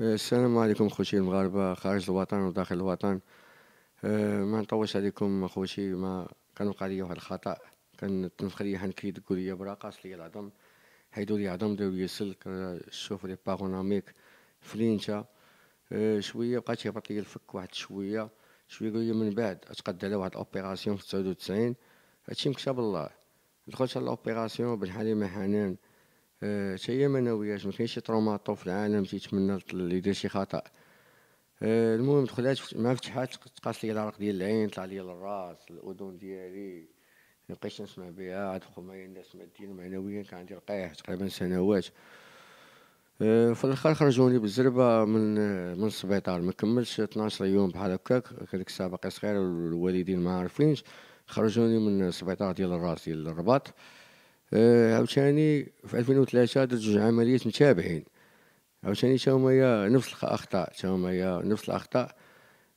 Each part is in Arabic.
أه، السلام عليكم خوتي المغاربة خارج الوطن وداخل الوطن أه ما نطولش عليكم خوتي ما كان وقع لي واحد الخطأ كان تنفخري حنكي دقوا لي براقص لي العظم حيدوا لي عظم داو لي سلك أه، شوف لي باغوناميك فلينتا أه شوية بقات يهبط لي الفك واحد شوية شوية قالوا من بعد تقدى على واحد اوبيراسيون في تسعود وتسعين هادشي مكتاب الله دخلت على الاوبيراسيون بالحالي ما حنان حتى هي منويات ما كاينش شي تروما طوف في العالم تيتمنى اللي يدير شي خطا آه، المهم دخلت مع فتحات تقاس لي العرق ديال العين طلع لي الراس الاذن ديالي بقيتش نسمع بها عاد خمايا الناس ماديا معنويا كان عندي القيح تقريبا سنوات آه، في الاخر خرجوني بالزربه من من السبيطار ما كملش 12 يوم بحال هكاك هذيك الساعه باقي صغير والوالدين ما عارفينش خرجوني من السبيطار ديال الراس ديال الرباط آه، عاوتاني في 2003 درت جوج عمليات متابعين عاوتاني تا هما نفس الاخطاء تا هما نفس الاخطاء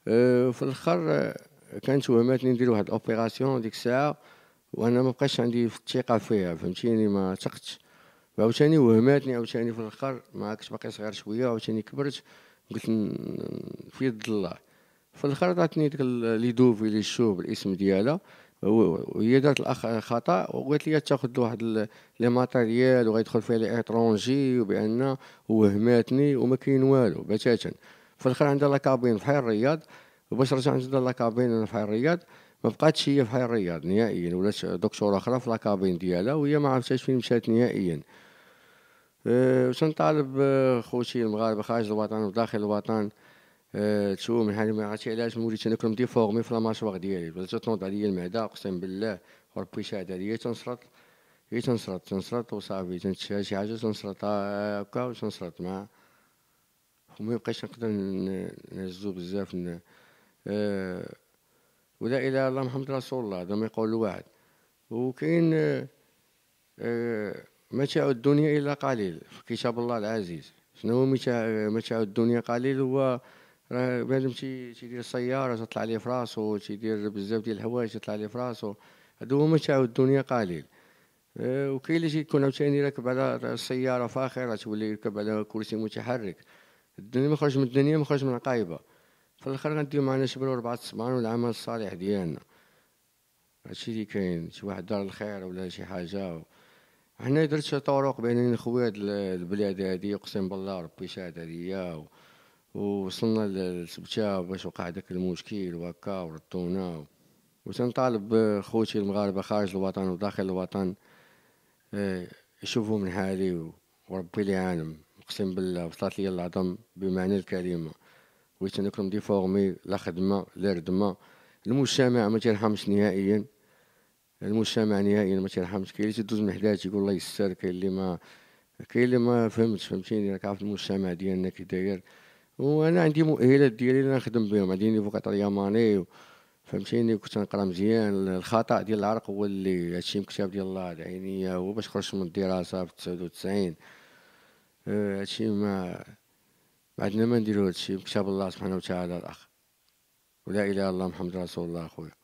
آه، في الاخر آه، كانت وهماتني ندير واحد اوبيراسيون ديك الساعه وانا ما بقاش عندي الثقه فيها فهمتيني ما ثقتش عاوتاني وهماتني عاوتاني في الاخر ما كنت باقي صغير شويه عاوتاني كبرت قلت في يد الله في الاخر عطاتني ديك لي دوفي لي شوب الاسم ديالها وهي دارت الاخ خطا وقالت لي تاخذ واحد لي ماتيريال وغيدخل فيها لي ايترونجي وبان وهماتني وما كاين والو بتاتا في الاخر عندها لاكابين حي الرياض وباش رجع عندها لاكابين حي الرياض ما بقاتش هي حي الرياض نهائيا ولات دكتوره اخرى في لاكابين ديالها وهي ما عرفتش فين مشات نهائيا أه وشنطالب خوتي المغاربه خارج الوطن وداخل الوطن تشوه من حاجه ما عرفتش علاش موليت انا كنت ديفورمي في لاماشواغ ديالي بدات تنوض عليا المعده اقسم بالله وربي شاهد عليا تنصرط هي تنصرط تنصرط وصافي تنتشى شي حاجه تنصرط هكا وتنصرط مع وما بقيتش نقدر نهزو بزاف أه ولا اله الا الله محمد رسول الله هذا ما يقول الواحد وكاين أه أه الدنيا الا قليل في كتاب الله العزيز شنو هو متاع الدنيا قليل هو راه بنادم تيدير سياره تطلع عليه في راسو تيدير بزاف ديال الحوايج تطلع عليه في راسو هادو هما تعاود الدنيا قليل آه، وكاين اللي تيكون عاوتاني راكب على سياره فاخره تولي يركب على كرسي متحرك الدنيا ما خرج من الدنيا ما خرج من القايبه في الاخر غنديو معنا شبر وربعة الصبعان والعمل الصالح ديالنا هادشي اللي كاين شي واحد دار الخير ولا شي حاجه حنا درت شي طرق بين خويا هاد البلاد هادي اقسم بالله ربي شاهد عليا وصلنا لسبتة باش وقع داك المشكل وهكا وردونا وتنطالب آه، خوتي المغاربة خارج الوطن وداخل الوطن آه، يشوفوا من حالي وربي لي عالم اقسم بالله وصلت لي العظم بمعنى الكلمه بغيت انكم دي فورمي لا خدمه لا ردمه المجتمع ما تيرحمش نهائيا المجتمع نهائيا ما تيرحمش كاين اللي تدوز من حداه يقول الله يستر كاين اللي ما كاين اللي ما فهمتش فهمتيني راك عارف المجتمع ديالنا كي داير وانا عندي مؤهلات ديالي اللي نخدم بهم عندي نيفو ياماني فهمتيني كنت نقرا مزيان الخطا ديال العرق هو اللي هادشي مكتاب ديال الله العينيه هو باش خرجت من الدراسه في 99 آه، هادشي ما ما عندنا ما نديرو هادشي مكتاب الله سبحانه وتعالى الاخ ولا اله الا الله محمد رسول الله اخويا